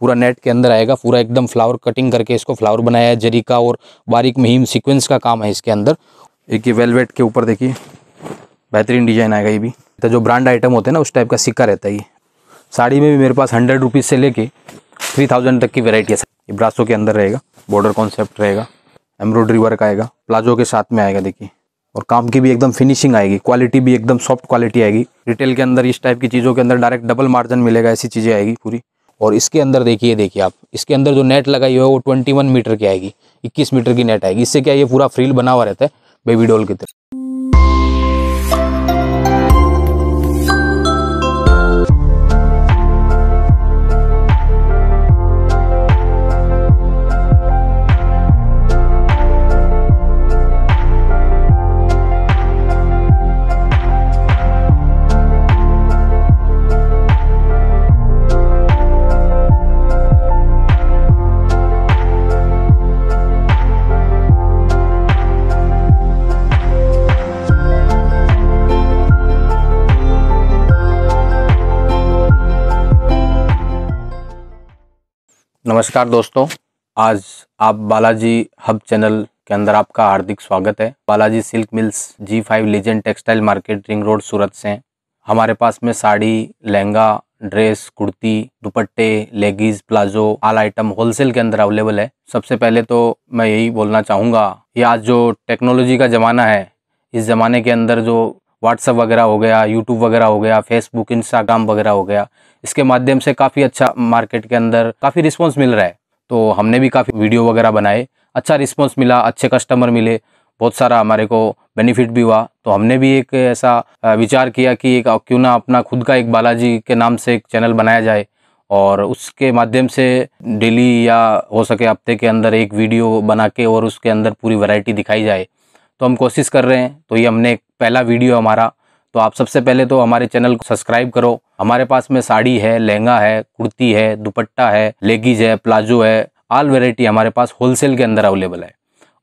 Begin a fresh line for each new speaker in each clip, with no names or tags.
पूरा नेट के अंदर आएगा पूरा एकदम फ्लावर कटिंग करके इसको फ्लावर बनाया है जरी का और बारीक महीम सीक्वेंस का काम है इसके अंदर एक ये वेलवेट के ऊपर देखिए बेहतरीन डिजाइन आएगा ये भी तो जो ब्रांड आइटम होते हैं ना उस टाइप का सिक्का रहता है ये साड़ी में भी मेरे पास हंड्रेड रुपीज़ से लेके थ्री थाउजेंड तक की वेराइटी है ये ब्रासों के अंदर रहेगा बॉर्डर कॉन्सेप्ट रहेगा एम्ब्रॉयडरी वर्क आएगा प्लाजो के साथ में आएगा देखिए और काम की भी एकदम फिनिशिंग आएगी क्वालिटी भी एकदम सॉफ्ट क्वालिटी आएगी रिटेल के अंदर इस टाइप की चीज़ों के अंदर डायरेक्ट डबल मार्जिन मिलेगा ऐसी चीज़ें आएगी पूरी और इसके अंदर देखिए देखिए आप इसके अंदर जो नेट लगाई हुई है वो ट्वेंटी वन मीटर की आएगी इक्कीस मीटर की नेट आएगी इससे क्या ये पूरा फ्रील बना हुआ रहता है बेबी डॉल की तरह नमस्कार दोस्तों आज आप बालाजी हब चैनल के अंदर आपका हार्दिक स्वागत है Balaji silk mills G five legend textile market ring road Surat से हमारे पास में साड़ी लहंगा ड्रेस कुर्ती दुपट्टे leggings palazzo all item wholesale के अंदर अवेलेबल है सबसे पहले तो मैं यही बोलना चाहूँगा कि आज जो टेक्नोलॉजी का ज़माना है इस ज़माने के अंदर जो व्हाट्सअप वगैरह हो गया यूट्यूब वगैरह हो गया फेसबुक इंस्टाग्राम वगैरह हो गया इसके माध्यम से काफ़ी अच्छा मार्केट के अंदर काफ़ी रिस्पॉन्स मिल रहा है तो हमने भी काफ़ी वीडियो वगैरह बनाए अच्छा रिस्पॉन्स मिला अच्छे कस्टमर मिले बहुत सारा हमारे को बेनिफिट भी हुआ तो हमने भी एक ऐसा विचार किया कि एक क्यों ना अपना खुद का एक बालाजी के नाम से एक चैनल बनाया जाए और उसके माध्यम से डेली या हो सके हफ्ते के अंदर एक वीडियो बना के और उसके अंदर पूरी वैरायटी दिखाई जाए तो हम कोशिश कर रहे हैं तो ये हमने पहला वीडियो हमारा तो आप सबसे पहले तो हमारे चैनल को सब्सक्राइब करो हमारे पास में साड़ी है लहंगा है कुर्ती है दुपट्टा है लेगीज है प्लाजो है आल वेराइटी हमारे पास होलसेल के अंदर अवेलेबल है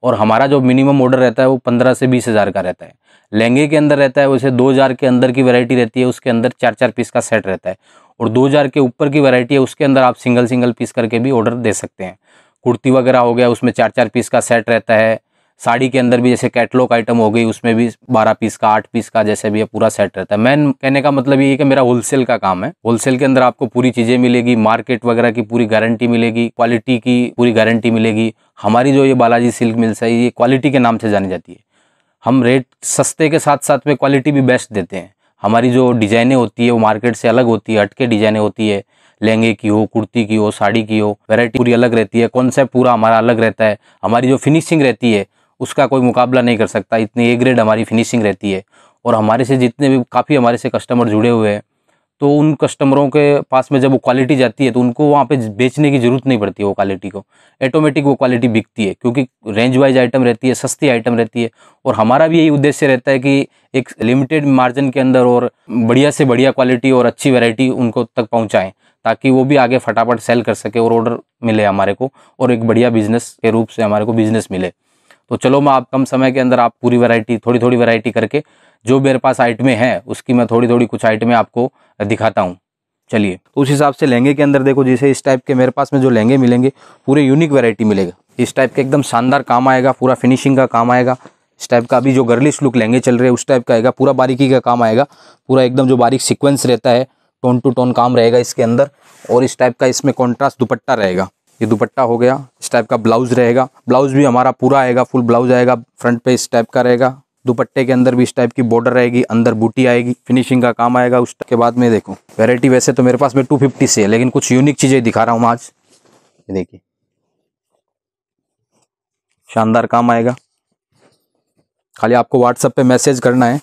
और हमारा जो मिनिमम ऑर्डर रहता है वो पंद्रह से बीस हज़ार का रहता है लहंगे के अंदर रहता है वैसे दो हज़ार के अंदर की वैरायटी रहती है उसके अंदर चार चार पीस का सेट रहता है और दो हज़ार के ऊपर की वैरायटी है उसके अंदर आप सिंगल सिंगल पीस करके भी ऑर्डर दे सकते हैं कुर्ती वगैरह हो गया उसमें चार चार पीस का सेट रहता है साड़ी के अंदर भी जैसे कैटलॉग आइटम हो गई उसमें भी बारह पीस का आठ पीस का जैसे भी पूरा सेट रहता है मैन कहने का मतलब ये है कि मेरा होलसेल का काम है होलसेल के अंदर आपको पूरी चीज़ें मिलेगी मार्केट वगैरह की पूरी गारंटी मिलेगी क्वालिटी की पूरी गारंटी मिलेगी हमारी जो ये बालाजी सिल्क मिल्स है ये क्वालिटी के नाम से जानी जाती है हम रेट सस्ते के साथ साथ में क्वालिटी भी बेस्ट देते हैं हमारी जो डिज़ाइनें होती है वो मार्केट से अलग होती है हटके डिज़ाइनें होती है लहंगे की हो कुर्ती की हो साड़ी की हो वैरायटी पूरी अलग रहती है कॉन्सेप्ट पूरा हमारा अलग रहता है हमारी जो फिनिशिंग रहती है उसका कोई मुकाबला नहीं कर सकता इतनी ए ग्रेड हमारी फिनिशिंग रहती है और हमारे से जितने भी काफ़ी हमारे से कस्टमर जुड़े हुए हैं तो उन कस्टमरों के पास में जब वो क्वालिटी जाती है तो उनको वहाँ पे बेचने की ज़रूरत नहीं पड़ती वो क्वालिटी को ऐटोमेटिक वो क्वालिटी बिकती है क्योंकि रेंज वाइज आइटम रहती है सस्ती आइटम रहती है और हमारा भी यही उद्देश्य रहता है कि एक लिमिटेड मार्जिन के अंदर और बढ़िया से बढ़िया क्वालिटी और अच्छी वेराइटी उनको तक पहुँचाएँ ताकि वो भी आगे फटाफट सेल कर सके और ऑर्डर मिले हमारे को और एक बढ़िया बिजनेस के रूप से हमारे को बिजनेस मिले तो चलो मैं आप कम समय के अंदर आप पूरी वैरायटी थोड़ी थोड़ी वैरायटी करके जो मेरे पास आइटमें हैं उसकी मैं थोड़ी थोड़ी कुछ आइटमें आपको दिखाता हूँ चलिए तो उस हिसाब से लहंगे के अंदर देखो जैसे इस टाइप के मेरे पास में जो लहंगे मिलेंगे पूरे यूनिक वैरायटी मिलेगा इस टाइप का एकदम शानदार काम आएगा पूरा फिनिशिंग का काम आएगा इस टाइप का अभी जो गर्लिश लुक लहंगे चल रहे हैं उस टाइप का आएगा पूरा बारीकी का काम आएगा पूरा एकदम जो बारीक सिक्वेंस रहता है टोन टू टोन काम रहेगा इसके अंदर और इस टाइप का इसमें कॉन्ट्रास्ट दुपट्टा रहेगा ये दुपट्टा हो गया इस टाइप का ब्लाउज रहेगा ब्लाउज भी हमारा पूरा आएगा फुल ब्लाउज आएगा फ्रंट पे इस टाइप का रहेगा दुपट्टे के अंदर भी इस टाइप की बॉर्डर रहेगी अंदर बूटी आएगी फिनिशिंग का काम आएगा उस के बाद में देखो वेराइटी वैसे तो मेरे पास में टू फिफ्टी से है लेकिन कुछ यूनिक चीज़ें दिखा रहा हूँ आज ये देखिए शानदार काम आएगा खाली आपको व्हाट्सएप पे मैसेज करना है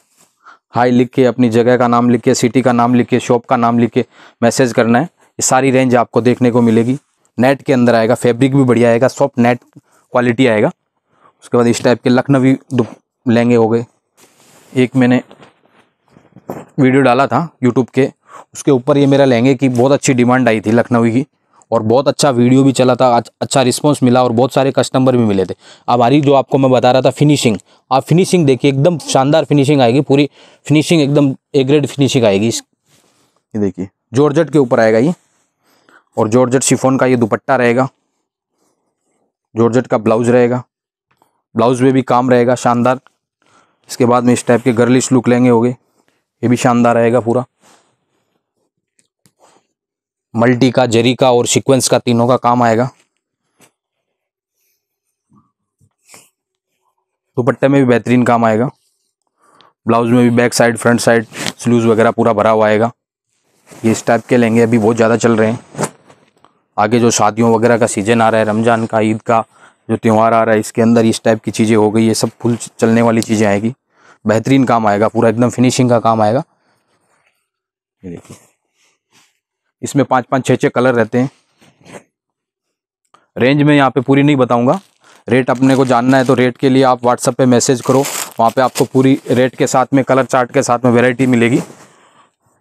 हाई लिख के अपनी जगह का नाम लिख के सिटी का नाम लिख के शॉप का नाम लिख के मैसेज करना है ये सारी रेंज आपको देखने को मिलेगी नेट के अंदर आएगा फैब्रिक भी बढ़िया आएगा सॉफ्ट नेट क्वालिटी आएगा उसके बाद इस टाइप के लखनवी लहंगे हो गए एक मैंने वीडियो डाला था यूट्यूब के उसके ऊपर ये मेरा लहंगे की बहुत अच्छी डिमांड आई थी लखनवी की और बहुत अच्छा वीडियो भी चला था अच्छा रिस्पॉन्स मिला और बहुत सारे कस्टमर भी मिले थे अब हमारी जो आपको मैं बता रहा था फिनिशिंग आप फिनिशिंग देखिए एकदम शानदार फिनिशिंग आएगी पूरी फिनिशिंग एकदम ए ग्रेड फिनिशिंग आएगी इस देखिए जॉर्जट के ऊपर आएगा ये और जॉर्जेट शिफोन का ये दुपट्टा रहेगा जॉर्जेट का ब्लाउज रहेगा ब्लाउज में भी काम रहेगा शानदार इसके बाद में इस टाइप के गर्लिश लुक लेंगे हो ये भी शानदार रहेगा पूरा मल्टी का जरी का और सीक्वेंस का तीनों का काम आएगा दुपट्टे में भी बेहतरीन काम आएगा ब्लाउज में भी back side front side sleeves वगैरह पूरा भरा हुआ आएगा ये इस टाइप के लेंगे अभी बहुत ज़्यादा चल रहे हैं आगे जो शादियों वगैरह का सीजन आ रहा है रमज़ान का ईद का जो त्यौहार आ रहा है इसके अंदर इस टाइप की चीज़ें हो गई ये सब फुल चलने वाली चीज़ें आएगी बेहतरीन काम आएगा पूरा एकदम फिनिशिंग का काम आएगा ये देखिए इसमें पाँच पाँच छः छः कलर रहते हैं रेंज में यहाँ पे पूरी नहीं बताऊँगा रेट अपने को जानना है तो रेट के लिए आप व्हाट्सअप पर मैसेज करो वहाँ पर आपको पूरी रेट के साथ में कलर चार्ट के साथ में वेराइटी मिलेगी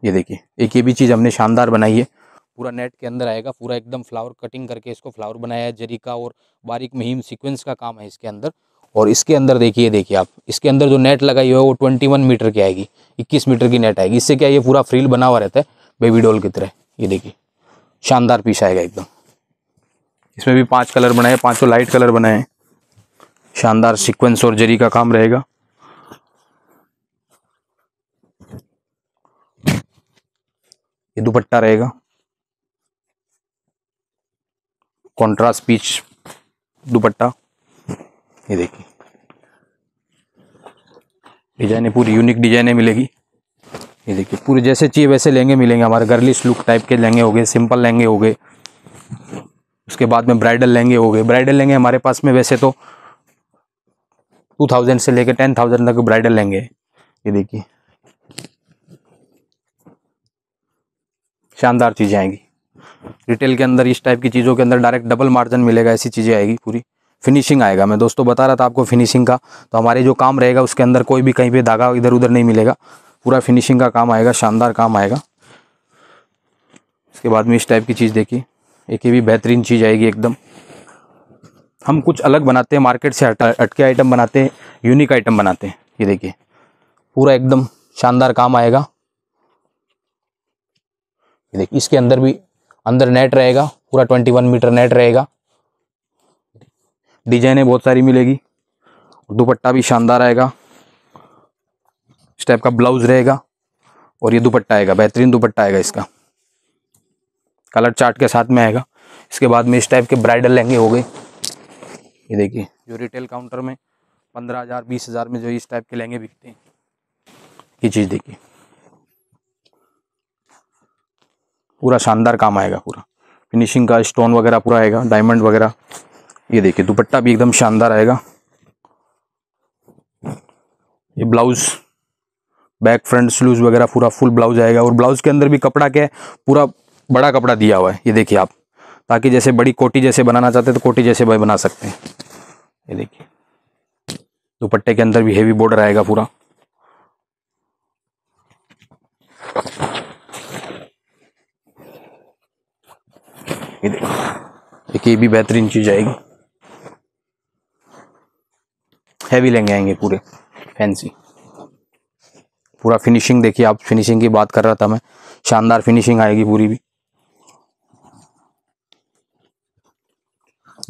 ये देखिए एक ये भी चीज़ हमने शानदार बनाई है पूरा नेट के अंदर आएगा पूरा एकदम फ्लावर कटिंग करके इसको फ्लावर बनाया है जरी का और बारीक महीम सीक्वेंस का काम है इसके अंदर और इसके अंदर देखिए देखिए आप इसके अंदर जो नेट लगाई हुई है वो ट्वेंटी वन मीटर की आएगी इक्कीस मीटर की नेट आएगी इससे क्या ये पूरा फ्रील बना हुआ रहता है बेबी डॉल की तरह ये देखिए शानदार पीस आएगा एकदम इसमें भी पाँच कलर बनाए सौ लाइट कलर बनाए शानदार सिक्वेंस और जरी का काम रहेगा ये दुपट्टा रहेगा कॉन्ट्रास्ट पीच दुपट्टा ये देखिए डिजाइने पूरी यूनिक डिजाइने मिलेगी ये देखिए पूरे जैसे चाहिए वैसे लहंगे मिलेंगे हमारे गर्लिश लुक टाइप के लहंगे हो गए सिंपल लहंगे हो गए उसके बाद में ब्राइडल लहंगे हो गए ब्राइडल लहंगे हमारे पास में वैसे तो टू थाउजेंड से लेकर टेन थाउजेंड तक ब्राइडल लहंगे ये देखिए शानदार चीज़ें आएंगी रिटेल के अंदर इस टाइप की चीज़ों के अंदर डायरेक्ट डबल मार्जिन मिलेगा ऐसी चीज़ें आएगी पूरी फिनिशिंग आएगा मैं दोस्तों बता रहा था आपको फिनिशिंग का तो हमारे जो काम रहेगा उसके अंदर कोई भी कहीं पे धागा इधर उधर नहीं मिलेगा पूरा फिनिशिंग का काम आएगा शानदार काम आएगा इसके बाद में इस टाइप की चीज़ देखिए एक ही भी बेहतरीन चीज़ आएगी एकदम हम कुछ अलग बनाते हैं मार्केट से अटके आइटम बनाते हैं यूनिक आइटम बनाते हैं ये देखिए पूरा एकदम शानदार काम आएगा देखिए इसके अंदर भी अंदर नेट रहेगा पूरा ट्वेंटी वन मीटर नेट रहेगा डिजाइनें बहुत सारी मिलेगी दुपट्टा भी शानदार आएगा इस टाइप का ब्लाउज रहेगा और ये दुपट्टा आएगा बेहतरीन दुपट्टा आएगा इसका कलर चार्ट के साथ में आएगा इसके बाद में इस टाइप के ब्राइडल लहंगे हो गए ये देखिए जो रिटेल काउंटर में पंद्रह हज़ार बीस हज़ार में जो इस टाइप के लहंगे बिकते हैं ये चीज़ देखिए पूरा शानदार काम आएगा पूरा फिनिशिंग का स्टोन वगैरह पूरा आएगा डायमंड वगैरह ये देखिए दुपट्टा भी एकदम शानदार आएगा ये ब्लाउज बैक फ्रंट स्लूज वगैरह पूरा फुल ब्लाउज आएगा और ब्लाउज के अंदर भी कपड़ा क्या है पूरा बड़ा कपड़ा दिया हुआ है ये देखिए आप ताकि जैसे बड़ी कोटी जैसे बनाना चाहते हैं तो कोटी जैसे भाई बना सकते हैं ये देखिए दुपट्टे के अंदर भी हेवी बॉर्डर आएगा पूरा एक ये भी बेहतरीन चीज़ आएगी हैवी लहंगे आएंगे पूरे फैंसी पूरा फिनिशिंग देखिए आप फिनिशिंग की बात कर रहा था मैं शानदार फिनिशिंग आएगी पूरी भी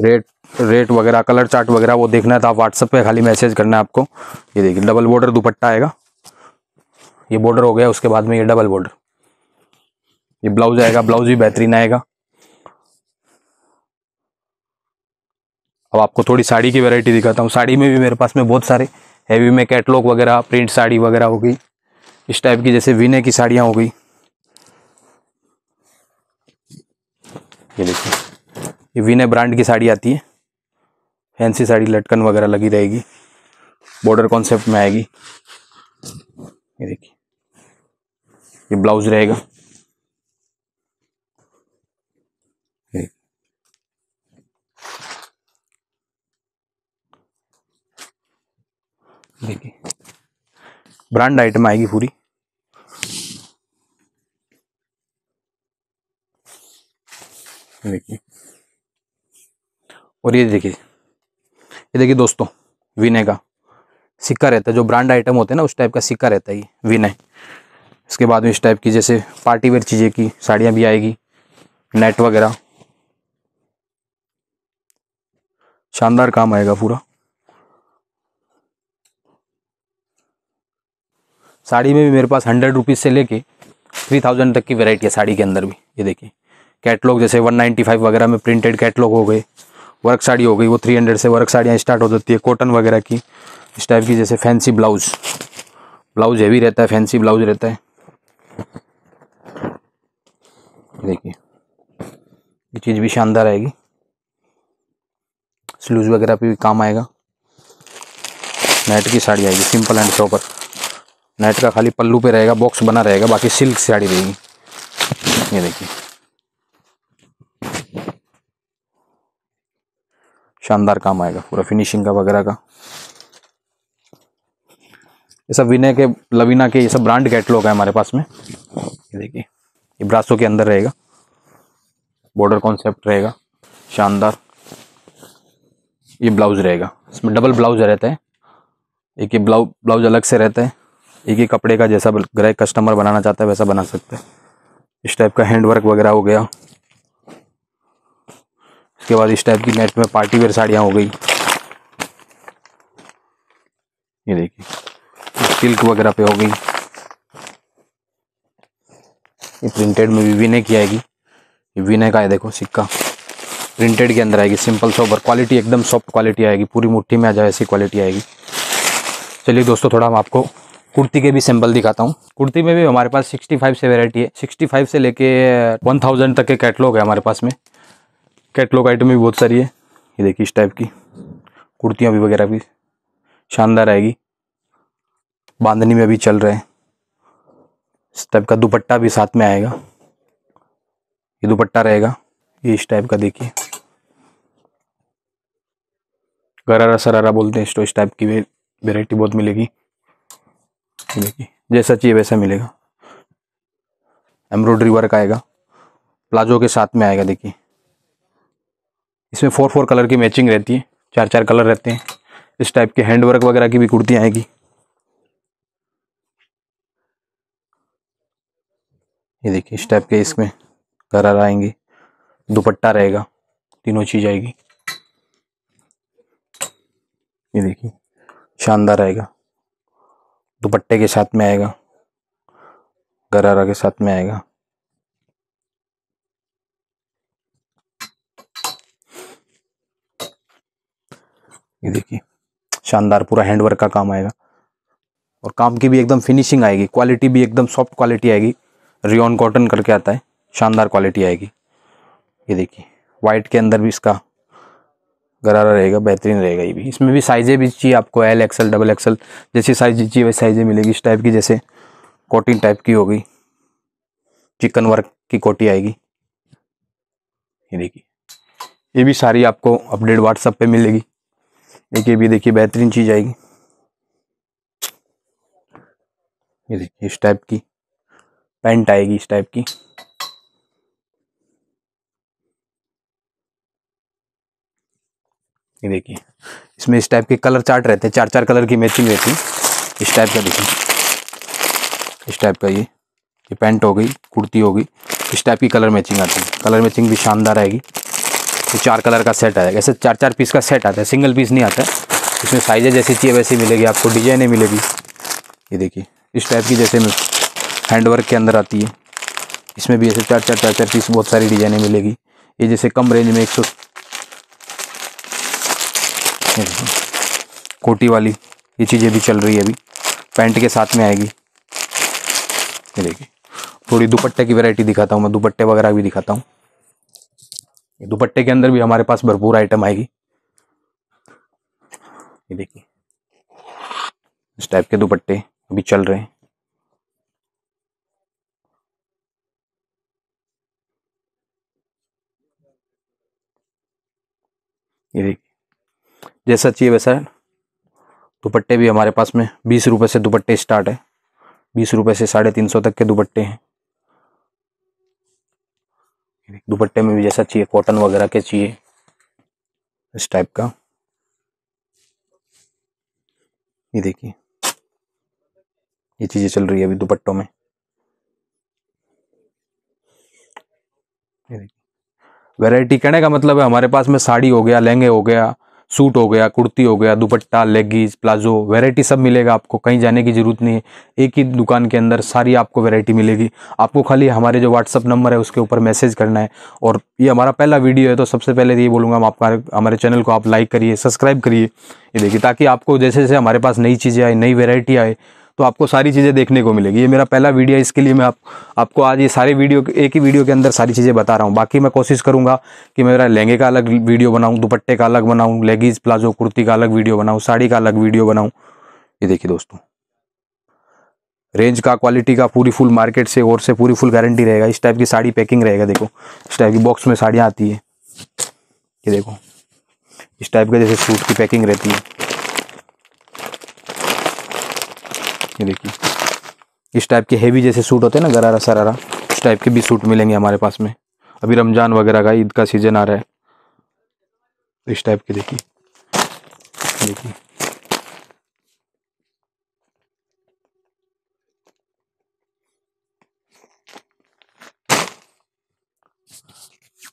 रेट रेट वगैरह कलर चार्ट वगैरह वो देखना था व्हाट्सएप तो पे खाली मैसेज करना है आपको ये देखिए डबल बॉर्डर दुपट्टा आएगा ये बॉर्डर हो गया उसके बाद में ये डबल बॉर्डर ये ब्लाउज आएगा ब्लाउज भी बेहतरीन आएगा अब आपको थोड़ी साड़ी की वैरायटी दिखाता हूँ साड़ी में भी मेरे पास में बहुत सारे हैवी में कैटलॉग वगैरह प्रिंट साड़ी वगैरह हो गई इस टाइप की जैसे विने की साड़ियाँ हो गई ये देखिए ये विने ब्रांड की साड़ी आती है फैंसी साड़ी लटकन वगैरह लगी रहेगी बॉर्डर कॉन्सेप्ट में आएगी ये देखिए ये ब्लाउज रहेगा देखिए ब्रांड आइटम आएगी पूरी देखिए और ये देखिए ये देखिए दोस्तों विनय का सिक्का रहता है जो ब्रांड आइटम होते हैं ना उस टाइप का सिक्का रहता है ये विनय इसके बाद में इस टाइप की जैसे पार्टी वेयर चीज़ें की साड़ियाँ भी आएगी नेट वगैरह शानदार काम आएगा पूरा साड़ी में भी मेरे पास हंड्रेड रुपीज़ से लेके थ्री थाउजेंड तक की वेराइटी है साड़ी के अंदर भी ये देखिए कैटलॉग जैसे वन नाइन्टी फाइव वगैरह में प्रिंटेड कैटलॉग हो गए वर्क साड़ी हो गई वो थ्री हंड्रेड से वर्क साड़ियाँ स्टार्ट हो जाती है कॉटन वगैरह की इस टाइप की जैसे फैंसी ब्लाउज ब्लाउज हैवी रहता है फैंसी ब्लाउज रहता है देखिए ये चीज़ भी शानदार आएगी स्लूज वगैरह पर भी काम आएगा नेट की साड़ी आएगी सिंपल एंड प्रॉपर नेट का खाली पल्लू पे रहेगा बॉक्स बना रहेगा बाकी सिल्क साड़ी रहेगी ये देखिए शानदार काम आएगा पूरा फिनिशिंग का वगैरह का ये सब विनय के लवीना के ये सब ब्रांड कैटलॉग है हमारे पास में ये देखिए ये ब्रासो के अंदर रहेगा बॉर्डर कॉन्सेप्ट रहेगा शानदार ये ब्लाउज रहेगा इसमें डबल ब्लाउज रहता है एक ये ब्लाउज ब्लाउज अलग से रहता है एक ही कपड़े का जैसा ग्राहक कस्टमर बनाना चाहता है वैसा बना सकते हैं इस टाइप का हैंड वर्क वगैरह हो गया इसके बाद इस टाइप की नेट में पार्टी वेयर साड़ियाँ हो गई ये देखिए सिल्क वगैरह पे हो गई ये प्रिंटेड में भी विनय की आएगी ये विनय का है देखो सिक्का प्रिंटेड के अंदर आएगी सिंपल सोबर क्वालिटी एकदम सॉफ्ट क्वालिटी आएगी पूरी मुट्ठी में आ जाए ऐसी क्वालिटी आएगी चलिए दोस्तों थोड़ा हम आपको कुर्ती के भी सैंपल दिखाता हूँ कुर्ती में भी हमारे पास 65 से वेराइटी है 65 से लेके 1000 तक के कैटलॉग है हमारे पास में कैटलॉग आइटम भी बहुत सारी है ये देखिए इस टाइप की कुर्तियाँ भी वगैरह भी शानदार आएगी बांधनी में भी चल रहे हैं इस टाइप का दुपट्टा भी साथ में आएगा ये दुपट्टा रहेगा ये इस टाइप का देखिए गरारा सरारा बोलते हैं तो इस टाइप की वेराइटी बहुत मिलेगी देखिए जैसा चाहिए वैसा मिलेगा एम्ब्रॉयडरी वर्क आएगा प्लाजो के साथ में आएगा देखिए इसमें फोर फोर कलर की मैचिंग रहती है चार चार कलर रहते हैं इस टाइप के हैंड वर्क वगैरह की भी कुर्ती आएगी ये देखिए इस टाइप के इसमें गरारा आएंगे दुपट्टा रहेगा तीनों चीज़ आएगी ये देखिए शानदार रहेगा दुपट्टे के साथ में आएगा गरारा के साथ में आएगा ये देखिए शानदार पूरा हैंडवर्क का काम आएगा और काम की भी एकदम फिनिशिंग आएगी क्वालिटी भी एकदम सॉफ्ट क्वालिटी आएगी रियोन कॉटन करके आता है शानदार क्वालिटी आएगी ये देखिए व्हाइट के अंदर भी इसका गरारा रहेगा बेहतरीन रहेगा ये भी इसमें भी साइज़ें भी चाहिए आपको एल एक्सल डबल एक्सल जैसी साइज चाहिए वैसी साइज़ें मिलेगी इस टाइप की जैसे कोटिंग टाइप की होगी चिकन वर्क की कोटी आएगी ये देखिए ये भी सारी आपको अपडेट व्हाट्सअप पे मिलेगी एक ये भी देखिए बेहतरीन चीज़ आएगी ये देखिए इस टाइप की पैंट आएगी इस टाइप की ये देखिए इसमें इस टाइप के कलर चार्ट रहते हैं चार चार कलर की मैचिंग रहती है इस टाइप का देखिए इस टाइप का ये ये पैंट हो गई कुर्ती हो गई इस टाइप की कलर मैचिंग आती है कलर मैचिंग भी शानदार आएगी ये चार कलर का सेट आएगा ऐसे चार चार पीस का सेट आता है सिंगल पीस नहीं आता है इसमें साइजें जैसी चाहिए वैसी मिलेगी आपको डिजाइने मिलेगी ये देखिए इस टाइप की जैसे हैंडवर्क के अंदर आती है इसमें भी ऐसे चार चार चार चार पीस बहुत सारी डिजाइनें मिलेगी ये जैसे कम रेंज में एक सौ कोटी वाली ये चीज़ें भी चल रही है अभी पैंट के साथ में आएगी ये देखिए थोड़ी दुपट्टे की वैरायटी दिखाता हूँ मैं दुपट्टे वगैरह भी दिखाता हूँ दुपट्टे के अंदर भी हमारे पास भरपूर आइटम आएगी ये देखिए इस टाइप के दुपट्टे अभी चल रहे हैं ये देखिए जैसा चाहिए वैसा है दुपट्टे भी हमारे पास में बीस रुपये से दुपट्टे स्टार्ट है बीस रुपये से साढ़े तीन सौ तक के दुपट्टे हैं दुपट्टे में भी जैसा चाहिए कॉटन वगैरह के चाहिए इस टाइप का ये देखिए ये चीज़ें चल रही है अभी दुपट्टों में वैरायटी कहने का मतलब है हमारे पास में साड़ी हो गया लहंगे हो गया सूट हो गया कुर्ती हो गया दुपट्टा लेगीज प्लाजो वैरायटी सब मिलेगा आपको कहीं जाने की ज़रूरत नहीं है एक ही दुकान के अंदर सारी आपको वैरायटी मिलेगी आपको खाली हमारे जो व्हाट्सअप नंबर है उसके ऊपर मैसेज करना है और ये हमारा पहला वीडियो है तो सबसे पहले ये बोलूँगा हम आपका हमारे चैनल को आप लाइक करिए सब्सक्राइब करिए ये देखिए ताकि आपको जैसे जैसे हमारे पास नई चीज़ें आए नई वेराइटी आए तो आपको सारी चीज़ें देखने को मिलेगी ये मेरा पहला वीडियो है इसके लिए मैं आप, आपको आज ये सारे वीडियो एक ही वीडियो के अंदर सारी चीज़ें बता रहा हूँ बाकी मैं कोशिश करूँगा कि मेरा लहंगे का अलग वीडियो बनाऊँ दुपट्टे का अलग बनाऊँ लेगीज प्लाजो कुर्ती का अलग वीडियो बनाऊँ साड़ी का अलग वीडियो बनाऊँ ये देखिए दोस्तों रेंज का क्वालिटी का पूरी फुल मार्केट से और से पूरी फुल गारंटी रहेगा इस टाइप की साड़ी पैकिंग रहेगा देखो इस टाइप की बॉक्स में साड़ियाँ आती है ये देखो इस टाइप का जैसे सूट की पैकिंग रहती है ये देखिए इस टाइप के हेवी जैसे सूट होते हैं ना गरारा सरारा उस टाइप के भी सूट मिलेंगे हमारे पास में अभी रमज़ान वगैरह का ईद का सीज़न आ रहा है इस टाइप के देखिए देखिए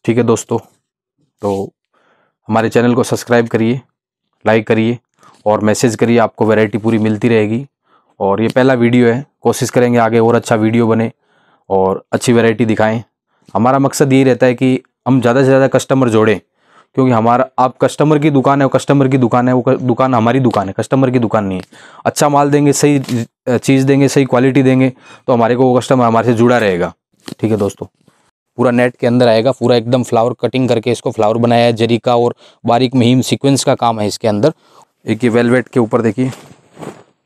ठीक है दोस्तों तो हमारे चैनल को सब्सक्राइब करिए लाइक करिए और मैसेज करिए आपको वैरायटी पूरी मिलती रहेगी और ये पहला वीडियो है कोशिश करेंगे आगे और अच्छा वीडियो बने और अच्छी वैरायटी दिखाएं हमारा मकसद ये रहता है कि हम ज़्यादा से ज़्यादा कस्टमर जोड़ें क्योंकि हमारा आप कस्टमर की दुकान है वो कस्टमर की दुकान है वो दुकान हमारी दुकान है कस्टमर की दुकान नहीं है अच्छा माल देंगे सही चीज़ देंगे सही क्वालिटी देंगे तो हमारे को वो कस्टमर हमारे से जुड़ा रहेगा ठीक है दोस्तों पूरा नेट के अंदर आएगा पूरा एकदम फ्लावर कटिंग करके इसको फ्लावर बनाया है जरी का और बारीक महीम सिक्वेंस का काम है इसके अंदर एक ये वेलवेट के ऊपर देखिए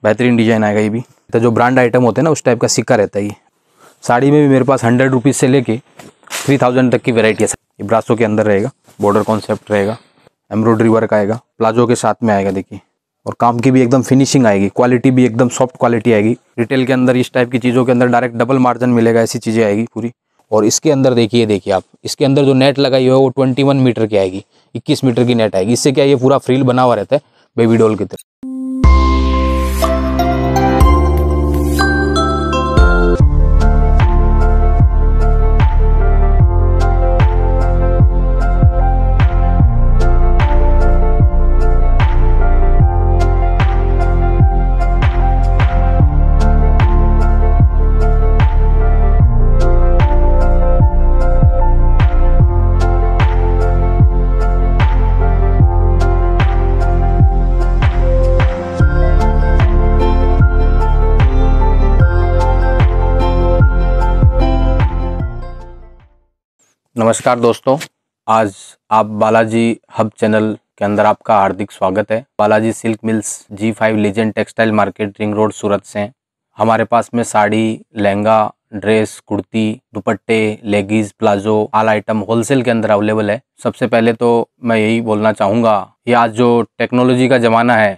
बेहतरीन डिजाइन आएगा ये भी तो जो ब्रांड आइटम होते हैं ना उस टाइप का सिक्का रहता है ये साड़ी में भी मेरे पास हंड्रेड रुपीज़ से लेके थ्री थाउजेंड तक की वेराइटी है ये ब्रासो के अंदर रहेगा बॉर्डर कॉन्सेप्ट रहेगा एम्ब्रॉयडरी वर्क आएगा प्लाजो के साथ में आएगा देखिए और काम की भी एकदम फिनिशिंग आएगी क्वालिटी भी एकदम सॉफ्ट क्वालिटी आएगी रिटेल के अंदर इस टाइप की चीज़ों के अंदर डायरेक्ट डबल मार्जिन मिलेगा ऐसी चीज़ें आएगी पूरी और इसके अंदर देखिए देखिए आप इसके अंदर जो नेट लगाई हुई है वो ट्वेंटी वन मीटर की आएगी इक्कीस मीटर की नेट आएगी इससे क्या ये पूरा फ्रील बना हुआ रहता है बेबी डॉल की तरह नमस्कार दोस्तों आज आप बालाजी हब चैनल के अंदर आपका हार्दिक स्वागत है Balaji silk mills G five legend textile market ring road Surat से हैं हमारे पास में साड़ी लहंगा ड्रेस कुर्ती दुपट्टे leggings palazzo all item wholesale के अंदर अवेलेबल है सबसे पहले तो मैं यही बोलना चाहूँगा कि आज जो टेक्नोलॉजी का ज़माना है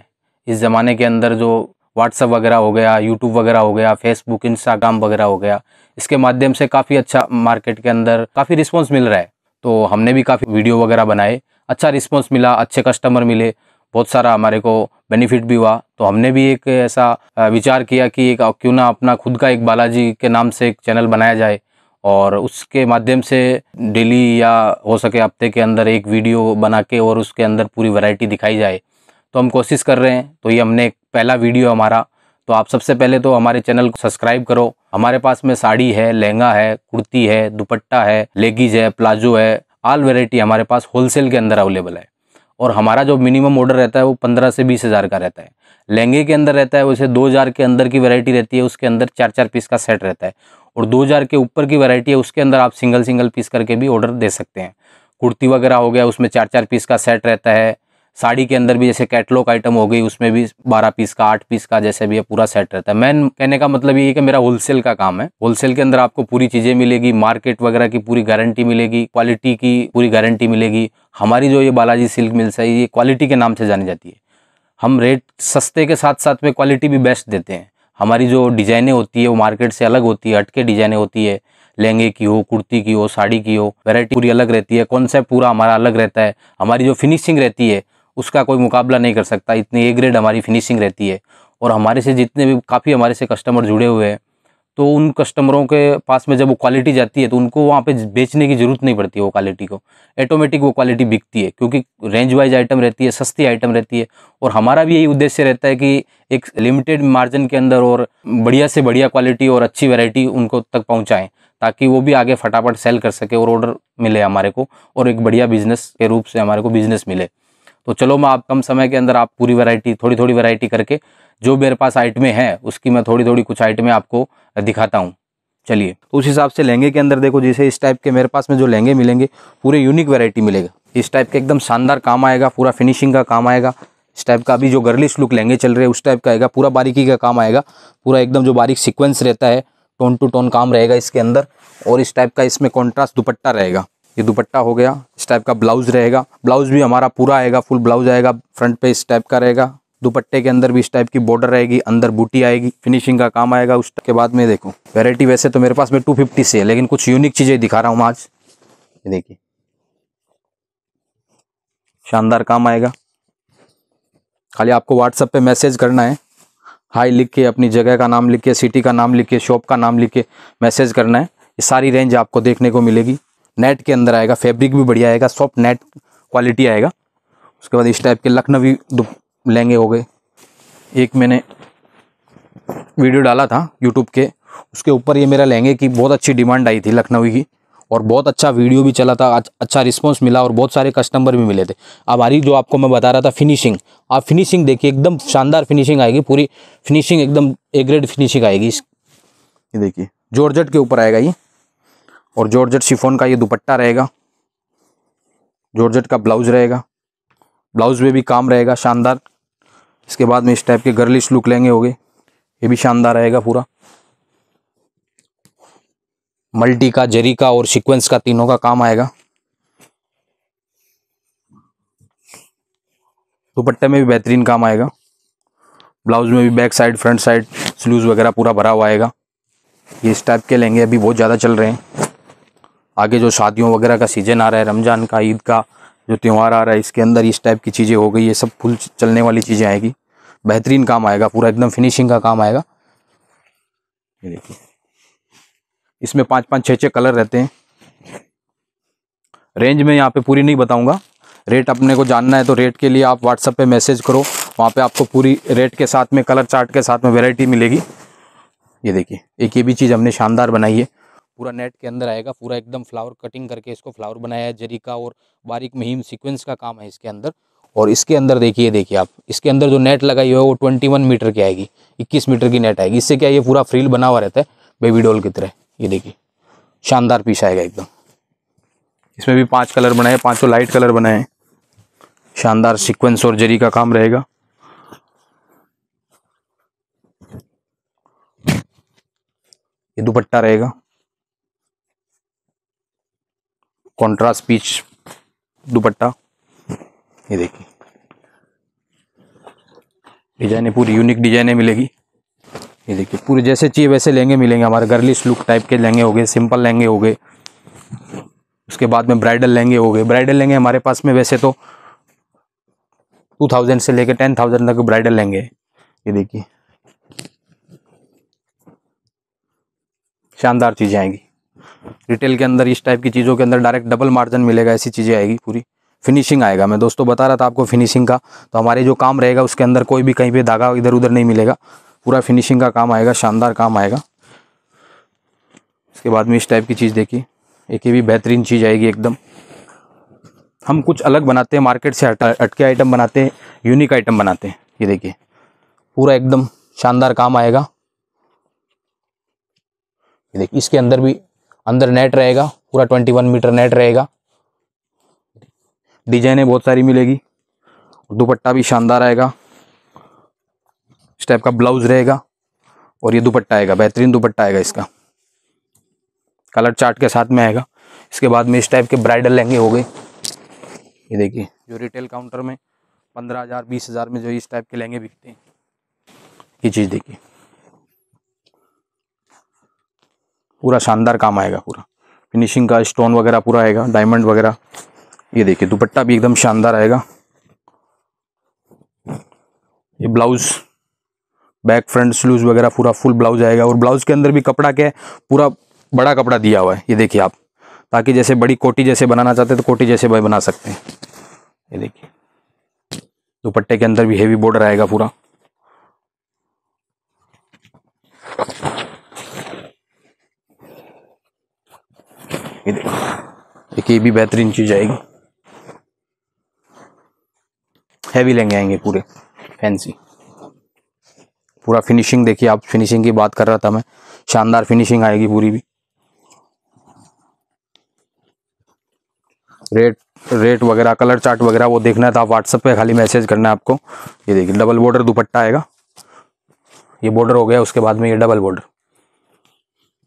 इस ज़माने के अंदर जो व्हाट्सअप वगैरह हो गया यूट्यूब वगैरह हो गया फेसबुक इंस्टाग्राम वगैरह हो गया इसके माध्यम से काफ़ी अच्छा मार्केट के अंदर काफ़ी रिस्पॉन्स मिल रहा है तो हमने भी काफ़ी वीडियो वगैरह बनाए अच्छा रिस्पॉन्स मिला अच्छे कस्टमर मिले बहुत सारा हमारे को बेनिफिट भी हुआ तो हमने भी एक ऐसा विचार किया कि एक क्यों ना अपना खुद का एक बालाजी के नाम से एक चैनल बनाया जाए और उसके माध्यम से डेली या हो सके हफ्ते के अंदर एक वीडियो बना के और उसके अंदर पूरी वैरायटी दिखाई जाए तो हम कोशिश कर रहे हैं तो ये हमने एक पहला वीडियो हमारा तो आप सबसे पहले तो हमारे चैनल को सब्सक्राइब करो हमारे पास में साड़ी है लहंगा है कुर्ती है दुपट्टा है लेगीज है प्लाजो है आल वेराइटी हमारे पास होलसेल के अंदर अवेलेबल है और हमारा जो मिनिमम ऑर्डर रहता है वो पंद्रह से बीस हज़ार का रहता है लहंगे के अंदर रहता है वैसे दो हज़ार के अंदर की वैरायटी रहती है उसके अंदर चार चार पीस का सेट रहता है और दो हज़ार के ऊपर की वैरायटी है उसके अंदर आप सिंगल सिंगल पीस करके भी ऑर्डर दे सकते हैं कुर्ती वगैरह हो गया उसमें चार चार पीस का सेट रहता है साड़ी के अंदर भी जैसे कैटलॉग आइटम हो गई उसमें भी बारह पीस का आठ पीस का जैसे भी है पूरा सेट रहता है मैन कहने का मतलब ये कि मेरा होलसेल का काम है होलसेल के अंदर आपको पूरी चीज़ें मिलेगी मार्केट वगैरह की पूरी गारंटी मिलेगी क्वालिटी की पूरी गारंटी मिलेगी हमारी जो ये बालाजी सिल्क मिल्स है ये क्वालिटी के नाम से जानी जाती है हम रेट सस्ते के साथ साथ में क्वालिटी भी बेस्ट देते हैं हमारी जो डिज़ाइनें होती है वो मार्केट से अलग होती है अटके डिज़ाइनें होती है लहंगे की हो कुर्ती की हो साड़ी की हो वैरायटी पूरी अलग रहती है कॉन्सेप्ट पूरा हमारा अलग रहता है हमारी जो फिनिशिंग रहती है उसका कोई मुकाबला नहीं कर सकता इतनी ए ग्रेड हमारी फिनिशिंग रहती है और हमारे से जितने भी काफ़ी हमारे से कस्टमर जुड़े हुए हैं तो उन कस्टमरों के पास में जब वो क्वालिटी जाती है तो उनको वहाँ पे बेचने की ज़रूरत नहीं पड़ती वो क्वालिटी को ऑटोमेटिक वो क्वालिटी बिकती है क्योंकि रेंज वाइज आइटम रहती है सस्ती आइटम रहती है और हमारा भी यही उद्देश्य रहता है कि एक लिमिटेड मार्जिन के अंदर और बढ़िया से बढ़िया क्वालिटी और अच्छी वेराइटी उनको तक पहुँचाएँ ताकि वो भी आगे फटाफट सेल कर सके और ऑर्डर मिले हमारे को और एक बढ़िया बिजनेस के रूप से हमारे को बिजनेस मिले तो चलो मैं आप कम समय के अंदर आप पूरी वैरायटी थोड़ी थोड़ी वैरायटी करके जो मेरे पास आइटमें हैं उसकी मैं थोड़ी थोड़ी कुछ आइटमें आपको दिखाता हूँ चलिए तो उस हिसाब से लहंगे के अंदर देखो जैसे इस टाइप के मेरे पास में जो लहंगे मिलेंगे पूरे यूनिक वेरायटी मिलेगा इस टाइप का एकदम शानदार काम आएगा पूरा फिनिशिंग का काम आएगा इस टाइप का अभी जो गर्लिश लुक लहंगे चल रहे हैं उस टाइप का आएगा पूरा बारीकी का काम आएगा पूरा एकदम जो बारीक सिक्वेंस रहता है टोन टू टोन काम रहेगा इसके अंदर और इस टाइप का इसमें कॉन्ट्रास्ट दुपट्टा रहेगा ये दुपट्टा हो गया इस टाइप का ब्लाउज रहेगा ब्लाउज भी हमारा पूरा आएगा फुल ब्लाउज आएगा फ्रंट पे इस टाइप का रहेगा दुपट्टे के अंदर भी इस टाइप की बॉर्डर रहेगी अंदर बूटी आएगी फिनिशिंग का काम आएगा उस के बाद में देखो वेरायटी वैसे तो मेरे पास में टू से है लेकिन कुछ यूनिक चीज़ें दिखा रहा हूँ आज देखिए शानदार काम आएगा खाली आपको व्हाट्सएप पे मैसेज करना है हाई लिख के अपनी जगह का नाम लिख के सिटी का नाम लिख के शॉप का नाम लिख के मैसेज करना है ये सारी रेंज आपको देखने को मिलेगी नेट के अंदर आएगा फैब्रिक भी बढ़िया आएगा सॉफ्ट नेट क्वालिटी आएगा उसके बाद इस टाइप के लखनवी लहंगे हो गए एक मैंने वीडियो डाला था यूट्यूब के उसके ऊपर ये मेरा लहंगे की बहुत अच्छी डिमांड आई थी लखनवी की और बहुत अच्छा वीडियो भी चला था अच्छा रिस्पॉन्स मिला और बहुत सारे कस्टमर भी मिले थे अब हमारी जो आपको मैं बता रहा था फिनिशिंग आप फिनिशिंग देखिए एकदम शानदार फिनिशिंग आएगी पूरी फिनिशिंग एकदम ए ग्रेड फिनिशिंग आएगी इस ये देखिए जॉर्जट के ऊपर आएगा ये और जॉर्जेट शिफोन का ये दुपट्टा रहेगा जॉर्जेट का ब्लाउज रहेगा ब्लाउज में भी काम रहेगा शानदार इसके बाद में इस टाइप के गर्लिश लुक लेंगे होगे ये भी शानदार रहेगा पूरा मल्टी का जरी का और सीक्वेंस का तीनों का काम आएगा दुपट्टे में भी बेहतरीन काम आएगा ब्लाउज में भी back side front side sleeves वगैरह पूरा भरा हुआ आएगा ये इस टाइप के लेंगे अभी बहुत ज़्यादा चल रहे हैं आगे जो शादियों वगैरह का सीज़न आ रहा है रमज़ान का ईद का जो त्यौहार आ रहा है इसके अंदर इस टाइप की चीज़ें हो गई ये सब फुल चलने वाली चीज़ें आएगी बेहतरीन काम आएगा पूरा एकदम फिनिशिंग का काम आएगा ये देखिए इसमें पाँच पाँच छः छः कलर रहते हैं रेंज में यहाँ पे पूरी नहीं बताऊँगा रेट अपने को जानना है तो रेट के लिए आप व्हाट्सअप पे मैसेज करो वहाँ पे आपको पूरी रेट के साथ में कलर चार्ट के साथ में वैरायटी मिलेगी ये देखिए एक ये भी चीज़ हमने शानदार बनाई है पूरा नेट के अंदर आएगा पूरा एकदम फ्लावर कटिंग करके इसको फ्लावर बनाया है जरी का और बारीक महीम सीक्वेंस का काम है इसके अंदर और इसके अंदर देखिए देखिए आप इसके अंदर जो नेट लगाई हुआ है वो ट्वेंटी वन मीटर की आएगी इक्कीस मीटर की नेट आएगी इससे क्या ये पूरा फ्रील बना हुआ रहता है बेबी डॉल की तरह ये देखिए शानदार पीस आएगा एकदम इसमें भी पांच कलर बनाए पांचों लाइट कलर बनाए शानदार सीक्वेंस और जरी का काम रहेगा ये दुपट्टा रहेगा कॉन्ट्रास्ट पीच दुपट्टा ये देखिए डिजाइने पूरी यूनिक डिजाइने मिलेगी ये देखिए पूरे जैसे चाहिए वैसे लहंगे मिलेंगे हमारे गर्लिश लुक टाइप के लहंगे हो गए सिंपल लहंगे हो गए उसके बाद में ब्राइडल लहंगे हो गए ब्राइडल लहंगे हमारे पास में वैसे तो टू थाउजेंड से लेकर टेन थाउजेंड तक ब्राइडल लहंगे ये देखिए शानदार चीज़ें आएंगी रिटेल के अंदर इस टाइप की चीज़ों के अंदर डायरेक्ट डबल मार्जिन मिलेगा ऐसी चीज़ें आएगी पूरी फिनिशिंग आएगा मैं दोस्तों बता रहा था आपको फिनिशिंग का तो हमारे जो काम रहेगा उसके अंदर कोई भी कहीं पे धागा इधर उधर नहीं मिलेगा पूरा फिनिशिंग का काम आएगा शानदार काम आएगा इसके बाद में इस टाइप की चीज़ देखी एक ही भी बेहतरीन चीज़ आएगी एकदम हम कुछ अलग बनाते हैं मार्केट से अटके आइटम बनाते हैं यूनिक आइटम बनाते हैं ये देखिए पूरा एकदम शानदार काम आएगा ये देखिए इसके अंदर भी अंदर नेट रहेगा पूरा ट्वेंटी वन मीटर नेट रहेगा डिजाइनें बहुत सारी मिलेगी दुपट्टा भी शानदार आएगा इस टाइप का ब्लाउज रहेगा और ये दुपट्टा आएगा बेहतरीन दुपट्टा आएगा इसका कलर चार्ट के साथ में आएगा इसके बाद में इस टाइप के ब्राइडल लहंगे हो गए ये देखिए जो रिटेल काउंटर में पंद्रह हज़ार बीस हज़ार में जो इस टाइप के लहंगे बिकते हैं ये चीज़ देखिए पूरा शानदार काम आएगा पूरा फिनिशिंग का स्टोन वगैरह पूरा आएगा डायमंड वगैरह ये देखिए दुपट्टा भी एकदम शानदार आएगा ये ब्लाउज बैक फ्रंट स्लूज वगैरह पूरा फुल ब्लाउज आएगा और ब्लाउज के अंदर भी कपड़ा क्या है पूरा बड़ा कपड़ा दिया हुआ है ये देखिए आप ताकि जैसे बड़ी कोटी जैसे बनाना चाहते हैं तो कोटी जैसे बना सकते हैं ये देखिए दुपट्टे के अंदर भी हेवी बॉर्डर आएगा पूरा ये एक ये भी बेहतरीन चीज़ आएगी हैवी लेंगे आएंगे पूरे फैंसी पूरा फिनिशिंग देखिए आप फिनिशिंग की बात कर रहा था मैं शानदार फिनिशिंग आएगी पूरी भी रेट रेट वगैरह कलर चार्ट वगैरह वो देखना है तो आप व्हाट्सएप पे खाली मैसेज करना है आपको ये देखिए डबल बॉर्डर दुपट्टा आएगा ये बॉर्डर हो गया उसके बाद में ये डबल बॉर्डर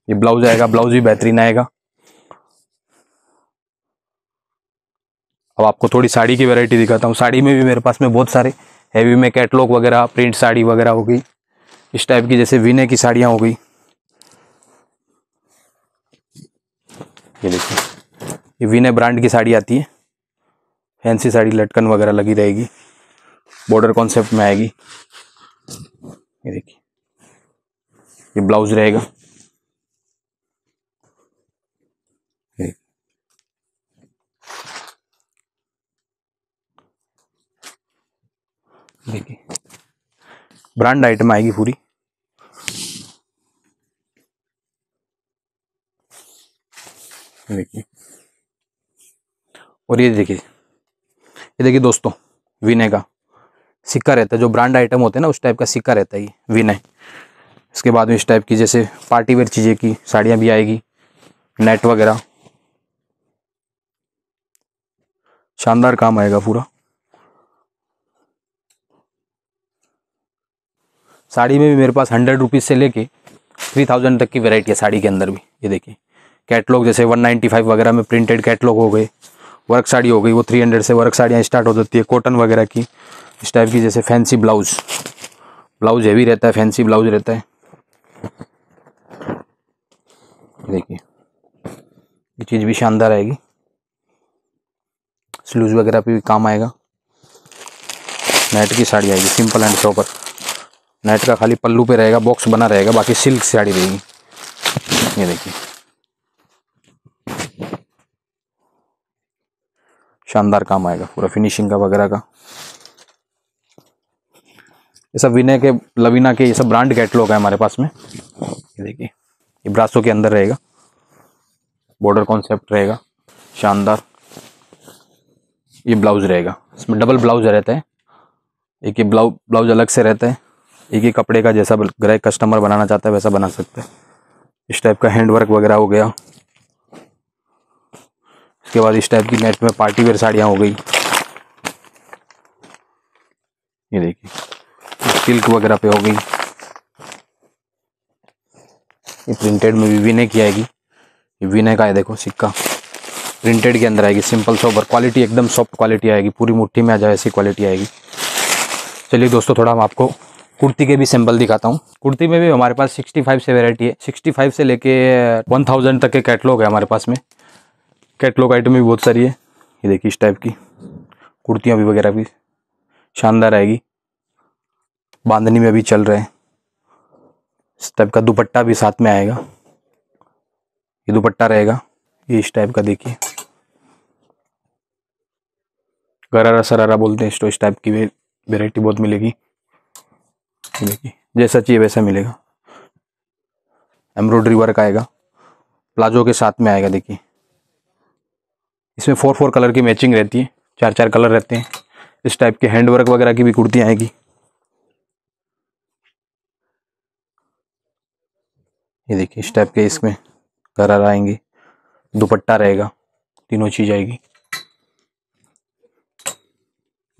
ये ब्लाउज आएगा ब्लाउज भी बेहतरीन आएगा अब आपको थोड़ी साड़ी की वैरायटी दिखाता हूँ साड़ी में भी मेरे पास में बहुत सारे हैवी में कैटलॉग वगैरह प्रिंट साड़ी वगैरह हो गई इस टाइप की जैसे वीने की साड़ियाँ हो गई ये देखिए ये विने ब्रांड की साड़ी आती है फैंसी साड़ी लटकन वगैरह लगी रहेगी बॉर्डर कॉन्सेप्ट में आएगी ये देखिए ये ब्लाउज रहेगा देखिए ब्रांड आइटम आएगी पूरी देखिए और ये देखिए ये देखिए दोस्तों विनय का सिक्का रहता है जो ब्रांड आइटम होते हैं ना उस टाइप का सिक्का रहता है ये विनय इसके बाद में इस टाइप की जैसे पार्टी वेयर चीज़ें की साड़ियाँ भी आएगी नेट वगैरह शानदार काम आएगा पूरा साड़ी में भी मेरे पास हंड्रेड रुपीज़ से लेके थ्री थाउजेंड तक की वेराइटी है साड़ी के अंदर भी ये देखिए कैटलॉग जैसे वन नाइन्टी फाइव वगैरह में प्रिंटेड कैटलॉग हो गए वर्क साड़ी हो गई वो थ्री हंड्रेड से वर्क साड़ियाँ स्टार्ट हो जाती है कॉटन वगैरह की इस टाइप की जैसे फैंसी ब्लाउज़ ब्लाउज हैवी रहता है फैंसी ब्लाउज रहता है देखिए ये चीज़ भी शानदार आएगी स्लूज वगैरह पे भी काम आएगा नेट की साड़ी आएगी सिंपल एंड प्रॉपर नेट का खाली पल्लू पे रहेगा बॉक्स बना रहेगा बाकी सिल्क साड़ी रहेगी ये देखिए शानदार काम आएगा पूरा फिनिशिंग का वगैरह का ये सब विनय के लवीना के ये सब ब्रांड कैटलॉग है हमारे पास में ये देखिए ये ब्रासो के अंदर रहेगा बॉर्डर कॉन्सेप्ट रहेगा शानदार ये ब्लाउज रहेगा इसमें डबल ब्लाउज रहता है एक ये ब्लाउज ब्लाउज अलग से रहता है एक ही कपड़े का जैसा ग्राहक कस्टमर बनाना चाहता है वैसा बना सकते हैं इस टाइप का हैंड वर्क वगैरह हो गया इसके बाद इस टाइप की नेट में पार्टी वेयर साड़ियाँ हो गई ये देखिए सिल्क वगैरह पे हो गई ये प्रिंटेड में भी विनय की आएगी ये विनय का है देखो सिक्का प्रिंटेड के अंदर आएगी सिंपल सोबर क्वालिटी एकदम सॉफ्ट क्वालिटी आएगी पूरी मुट्ठी में आ जाए ऐसी क्वालिटी आएगी चलिए दोस्तों थोड़ा हम आपको कुर्ती के भी सैंपल दिखाता हूँ कुर्ती में भी हमारे पास 65 से वेराइटी है 65 से लेके 1000 uh, तक के कैटलॉग है हमारे पास में कैटलॉग आइटम भी बहुत सारी है ये देखिए इस टाइप की कुर्तियाँ भी वगैरह भी शानदार आएगी बांधनी में अभी चल रहे हैं इस टाइप का दुपट्टा भी साथ में आएगा ये दुपट्टा रहेगा ये इस टाइप का देखिए गरारा सरारा बोलते हैं तो इस टाइप की वेराइटी बहुत मिलेगी देखिए जैसा चाहिए वैसा मिलेगा एम्ब्रॉयडरी वर्क आएगा प्लाजो के साथ में आएगा देखिए इसमें फोर फोर कलर की मैचिंग रहती है चार चार कलर रहते हैं इस टाइप के हैंड वर्क वगैरह की भी कुर्ती आएगी ये देखिए इस टाइप के इसमें करार आएंगे दुपट्टा रहेगा तीनों चीज़ आएगी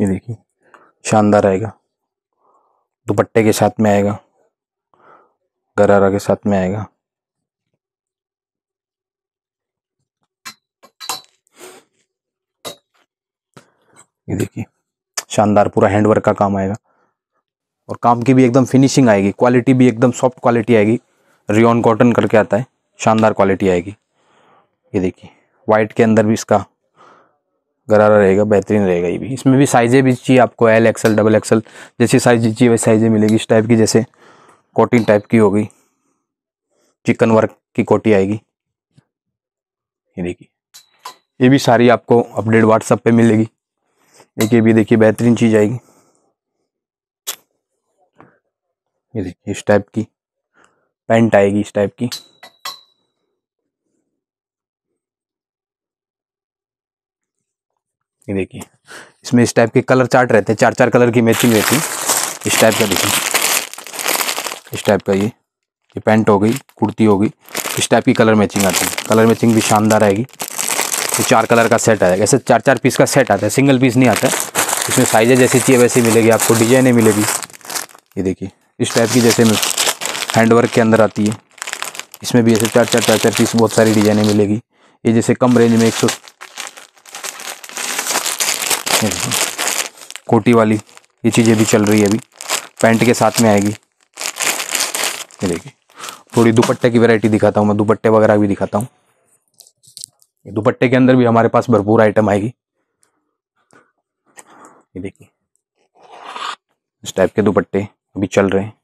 ये देखिए शानदार रहेगा दुपट्टे के साथ में आएगा गरारा के साथ में आएगा ये देखिए शानदार पूरा हैंडवर्क का काम आएगा और काम की भी एकदम फिनिशिंग आएगी क्वालिटी भी एकदम सॉफ्ट क्वालिटी आएगी रियोन कॉटन करके आता है शानदार क्वालिटी आएगी ये देखिए वाइट के अंदर भी इसका गरारा रहेगा बेहतरीन रहेगा ये भी इसमें भी साइज़ें भी चाहिए आपको एल एक्सल डबल एक्सल जैसी साइज चाहिए वैसी साइज़ें मिलेगी इस टाइप की जैसे कोटिंग टाइप की होगी चिकन वर्क की कोटी आएगी ये देखिए ये भी सारी आपको अपडेट व्हाट्सअप पे मिलेगी एक ये भी देखिए बेहतरीन चीज़ आएगी ये देखिए इस टाइप की पैंट आएगी इस टाइप की ये देखिए इसमें इस टाइप के कलर चार्ट रहते हैं चार चार कलर की मैचिंग रहती है इस टाइप का देखिए इस टाइप का ये ये पैंट हो गई कुर्ती हो गई इस टाइप की कलर मैचिंग आती है कलर मैचिंग भी शानदार आएगी तो चार कलर का सेट आएगा ऐसे चार चार पीस का सेट आता है सिंगल पीस नहीं आता है इसमें साइजें जैसी चाहिए वैसी मिलेगी आपको डिजाइने मिलेगी ये देखिए इस टाइप की जैसे हैंडवर्क के अंदर आती है इसमें भी ऐसे चार चार चार चार पीस बहुत सारी डिजाइनें मिलेगी ये जैसे कम रेंज में एक सौ कोटी वाली ये चीज़ें भी चल रही है अभी पैंट के साथ में आएगी ये देखिए थोड़ी दुपट्टे की वैरायटी दिखाता हूँ मैं दुपट्टे वगैरह भी दिखाता हूँ दुपट्टे के अंदर भी हमारे पास भरपूर आइटम आएगी ये देखिए इस टाइप के दुपट्टे अभी चल रहे हैं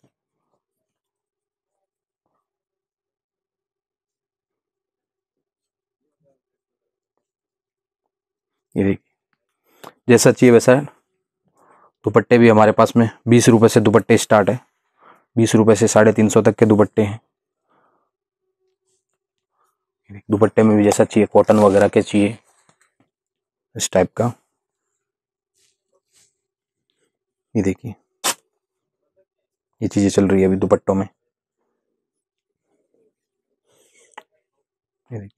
ये देखिए जैसा चाहिए वैसा है दुपट्टे भी हमारे पास में बीस रुपये से दुपट्टे स्टार्ट है बीस रुपये से साढ़े तीन सौ तक के दुपट्टे हैं दुपट्टे में भी जैसा चाहिए कॉटन वगैरह के चाहिए इस टाइप का ये देखिए ये चीज़ें चल रही है अभी दुपट्टों में ये देखिए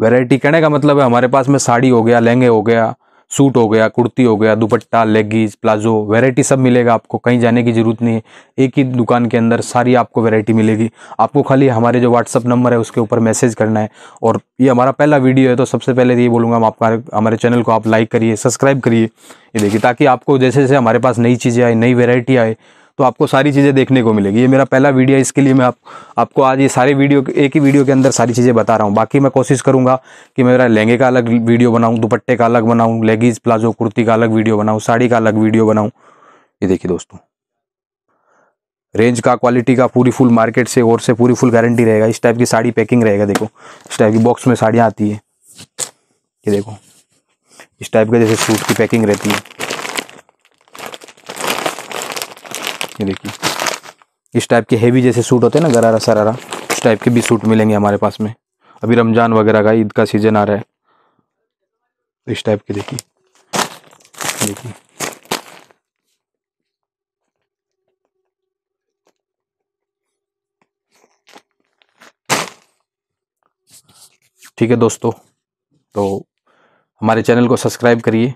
वैरायटी कहने का मतलब है हमारे पास में साड़ी हो गया लहंगे हो गया सूट हो गया कुर्ती हो गया दुपट्टा लेगीज प्लाजो वैरायटी सब मिलेगा आपको कहीं जाने की ज़रूरत नहीं है एक ही दुकान के अंदर सारी आपको वैरायटी मिलेगी आपको खाली हमारे जो व्हाट्सअप नंबर है उसके ऊपर मैसेज करना है और ये हमारा पहला वीडियो है तो सबसे पहले तो ये बोलूँगा हम आपका हमारे चैनल को आप लाइक करिए सब्सक्राइब करिए ये देखिए ताकि आपको जैसे जैसे हमारे पास नई चीज़ें आए नई वेरायटी आए तो आपको सारी चीज़ें देखने को मिलेगी ये मेरा पहला वीडियो है इसके लिए मैं आप, आपको आज ये सारे वीडियो एक ही वीडियो के अंदर सारी चीज़ें बता रहा हूँ बाकी मैं कोशिश करूँगा कि मेरा लहंगे का अलग वीडियो बनाऊँ दुपट्टे का अलग बनाऊँ लेगीज प्लाजो कुर्ती का अलग वीडियो बनाऊँ साड़ी का अलग वीडियो बनाऊँ ये देखिए दोस्तों रेंज का क्वालिटी का पूरी फुल मार्केट से और से पूरी फुल गारंटी रहेगा इस टाइप की साड़ी पैकिंग रहेगा देखो इस टाइप की बॉक्स में साड़ियाँ आती है ये देखो इस टाइप के जैसे सूट की पैकिंग रहती है ये देखिए इस टाइप के हैवी जैसे सूट होते हैं ना गरारा सरारा इस टाइप के भी सूट मिलेंगे हमारे पास में अभी रमज़ान वगैरह का ईद का सीज़न आ रहा है इस टाइप के देखिए देखिए ठीक है दोस्तों तो हमारे चैनल को सब्सक्राइब करिए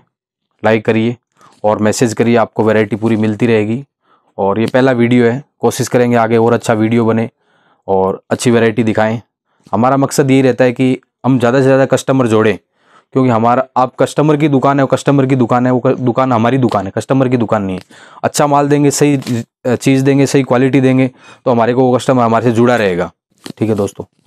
लाइक करिए और मैसेज करिए आपको वैरायटी पूरी मिलती रहेगी और ये पहला वीडियो है कोशिश करेंगे आगे और अच्छा वीडियो बने और अच्छी वैरायटी दिखाएं हमारा मकसद ये रहता है कि हम ज़्यादा से ज़्यादा कस्टमर जोड़ें क्योंकि हमारा आप कस्टमर की दुकान है वो कस्टमर की दुकान है वो दुकान हमारी दुकान है कस्टमर की दुकान नहीं है अच्छा माल देंगे सही चीज़ देंगे सही क्वालिटी देंगे तो हमारे को वो कस्टमर हमारे से जुड़ा रहेगा ठीक है दोस्तों